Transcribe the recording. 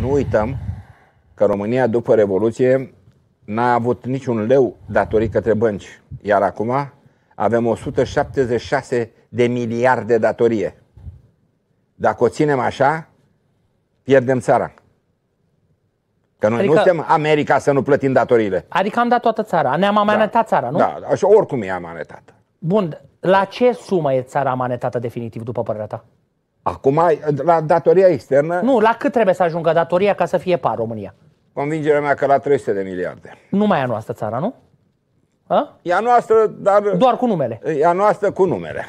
Nu uităm că România după Revoluție n-a avut niciun leu datorii către bănci, iar acum avem 176 de miliarde datorie. Dacă o ținem așa, pierdem țara. Că noi adică, nu suntem America să nu plătim datoriile. Adică am dat toată țara, ne-am da. amanetat da, țara, nu? Da, așa oricum e amanetată. Bun, la ce sumă e țara amanetată definitiv, după părerea ta? Acum, la datoria externă... Nu, la cât trebuie să ajungă datoria ca să fie par România? Convingerea mea că la 300 de miliarde. Numai a noastră țara, nu? A? E a noastră, dar... Doar cu numele. E a noastră cu numele.